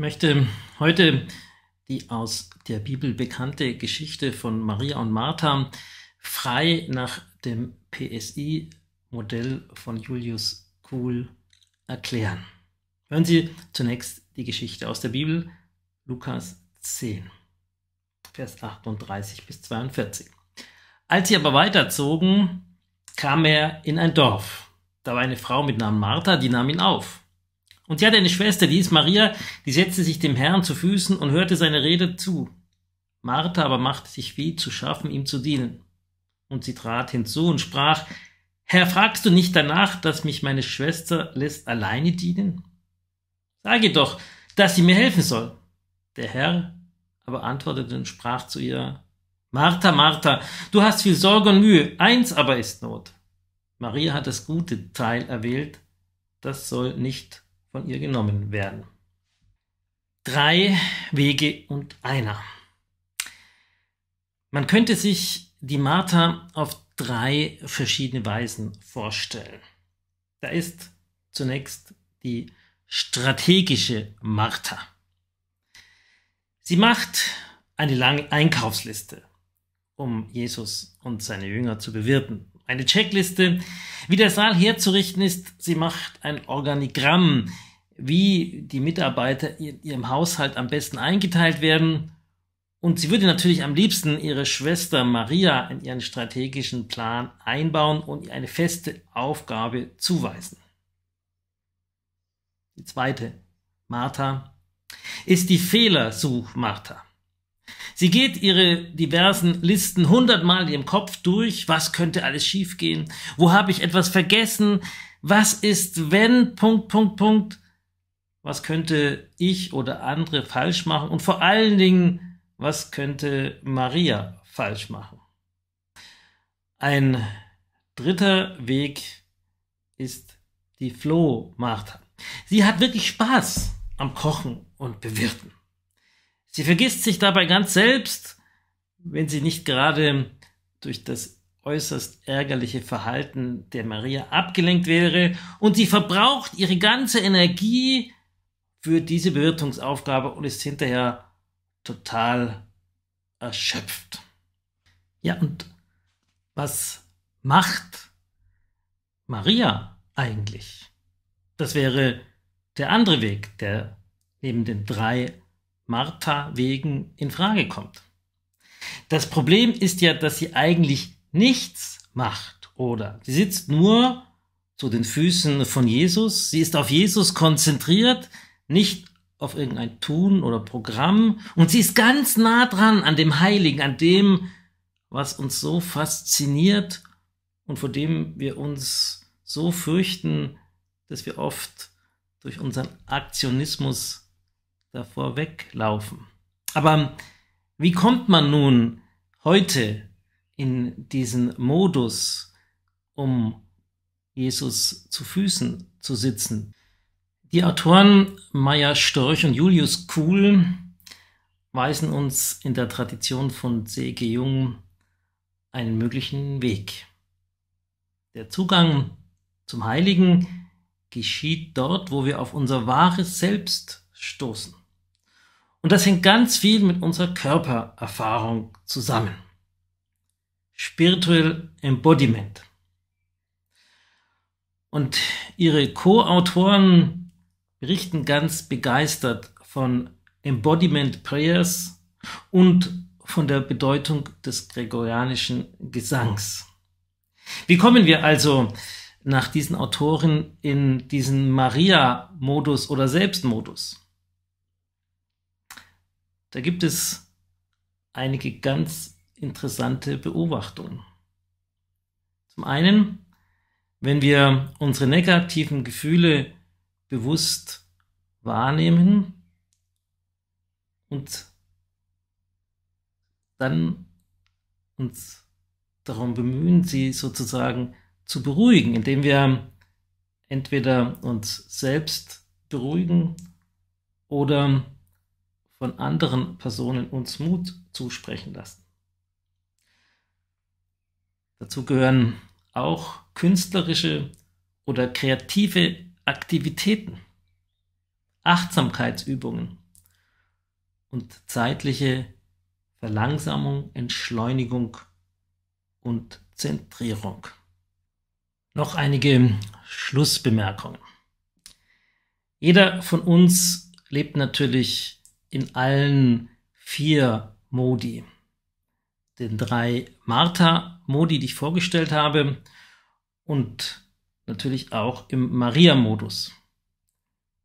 möchte heute die aus der Bibel bekannte Geschichte von Maria und Martha frei nach dem PSI-Modell von Julius Kuhl erklären. Hören Sie zunächst die Geschichte aus der Bibel, Lukas 10, Vers 38 bis 42. Als sie aber weiterzogen, kam er in ein Dorf. Da war eine Frau mit Namen Martha, die nahm ihn auf. Und sie hatte eine Schwester, die ist Maria, die setzte sich dem Herrn zu Füßen und hörte seine Rede zu. Martha aber machte sich weh zu schaffen, ihm zu dienen. Und sie trat hinzu und sprach, Herr, fragst du nicht danach, dass mich meine Schwester lässt alleine dienen? Sage doch, dass sie mir helfen soll. Der Herr aber antwortete und sprach zu ihr, Martha, Martha, du hast viel Sorge und Mühe, eins aber ist Not. Maria hat das gute Teil erwählt, das soll nicht von ihr genommen werden. Drei Wege und einer. Man könnte sich die Martha auf drei verschiedene Weisen vorstellen. Da ist zunächst die strategische Martha. Sie macht eine lange Einkaufsliste, um Jesus und seine Jünger zu bewirten. Eine Checkliste, wie der Saal herzurichten ist, sie macht ein Organigramm, wie die Mitarbeiter in ihrem Haushalt am besten eingeteilt werden. Und sie würde natürlich am liebsten ihre Schwester Maria in ihren strategischen Plan einbauen und ihr eine feste Aufgabe zuweisen. Die zweite, Martha, ist die Fehlersuch-Martha. Sie geht ihre diversen Listen hundertmal in ihrem Kopf durch. Was könnte alles schiefgehen? Wo habe ich etwas vergessen? Was ist, wenn, Punkt, Punkt, Punkt. Was könnte ich oder andere falsch machen? Und vor allen Dingen, was könnte Maria falsch machen? Ein dritter Weg ist die Flohmartha. Sie hat wirklich Spaß am Kochen und Bewirten. Sie vergisst sich dabei ganz selbst, wenn sie nicht gerade durch das äußerst ärgerliche Verhalten der Maria abgelenkt wäre, und sie verbraucht ihre ganze Energie für diese Bewirtungsaufgabe und ist hinterher total erschöpft. Ja, und was macht Maria eigentlich? Das wäre der andere Weg, der neben den drei Martha wegen in Frage kommt. Das Problem ist ja, dass sie eigentlich nichts macht, oder? Sie sitzt nur zu den Füßen von Jesus, sie ist auf Jesus konzentriert, nicht auf irgendein Tun oder Programm, und sie ist ganz nah dran an dem Heiligen, an dem, was uns so fasziniert und vor dem wir uns so fürchten, dass wir oft durch unseren Aktionismus davor weglaufen. Aber wie kommt man nun heute in diesen Modus, um Jesus zu Füßen zu sitzen? Die Autoren Maya Storch und Julius Kuhl weisen uns in der Tradition von C.G. Jung einen möglichen Weg. Der Zugang zum Heiligen geschieht dort, wo wir auf unser wahres Selbst stoßen. Und das hängt ganz viel mit unserer Körpererfahrung zusammen. Spiritual Embodiment. Und ihre Co-Autoren berichten ganz begeistert von Embodiment Prayers und von der Bedeutung des gregorianischen Gesangs. Wie kommen wir also nach diesen Autoren in diesen Maria-Modus oder Selbstmodus? Da gibt es einige ganz interessante Beobachtungen. Zum einen, wenn wir unsere negativen Gefühle bewusst wahrnehmen und dann uns darum bemühen, sie sozusagen zu beruhigen, indem wir entweder uns selbst beruhigen oder von anderen Personen uns Mut zusprechen lassen. Dazu gehören auch künstlerische oder kreative Aktivitäten, Achtsamkeitsübungen und zeitliche Verlangsamung, Entschleunigung und Zentrierung. Noch einige Schlussbemerkungen. Jeder von uns lebt natürlich in allen vier Modi, den drei Martha-Modi, die ich vorgestellt habe, und natürlich auch im Maria-Modus.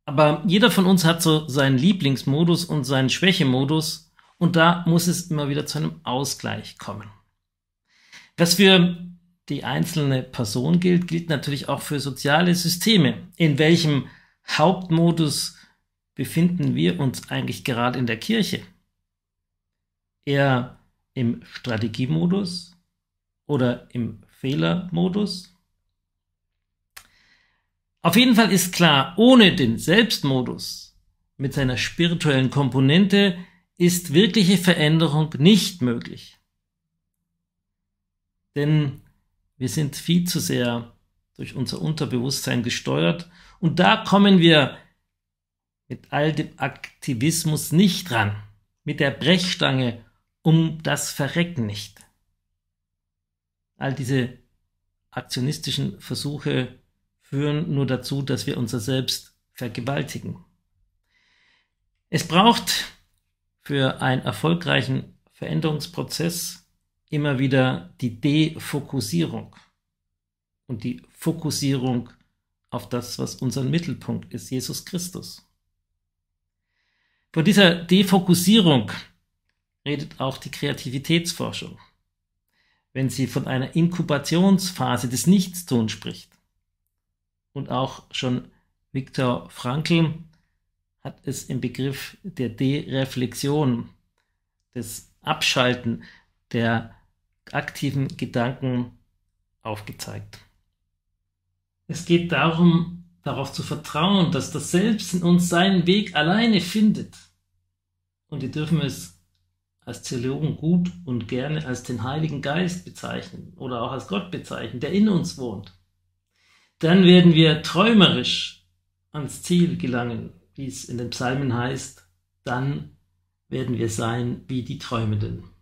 Aber jeder von uns hat so seinen Lieblingsmodus und seinen Schwächemodus und da muss es immer wieder zu einem Ausgleich kommen. Was für die einzelne Person gilt, gilt natürlich auch für soziale Systeme. In welchem Hauptmodus befinden wir uns eigentlich gerade in der Kirche? Eher im Strategiemodus oder im Fehlermodus? Auf jeden Fall ist klar, ohne den Selbstmodus mit seiner spirituellen Komponente ist wirkliche Veränderung nicht möglich. Denn wir sind viel zu sehr durch unser Unterbewusstsein gesteuert und da kommen wir mit all dem Aktivismus nicht ran, mit der Brechstange um das Verrecken nicht. All diese aktionistischen Versuche führen nur dazu, dass wir unser Selbst vergewaltigen. Es braucht für einen erfolgreichen Veränderungsprozess immer wieder die Defokussierung und die Fokussierung auf das, was unser Mittelpunkt ist, Jesus Christus. Von dieser Defokussierung redet auch die Kreativitätsforschung, wenn sie von einer Inkubationsphase des Nichtstuns spricht. Und auch schon Viktor Frankl hat es im Begriff der Dereflexion, des Abschalten der aktiven Gedanken aufgezeigt. Es geht darum, darauf zu vertrauen, dass das Selbst in uns seinen Weg alleine findet und die dürfen es als Theologen gut und gerne als den Heiligen Geist bezeichnen oder auch als Gott bezeichnen, der in uns wohnt. Dann werden wir träumerisch ans Ziel gelangen, wie es in den Psalmen heißt. Dann werden wir sein wie die Träumenden.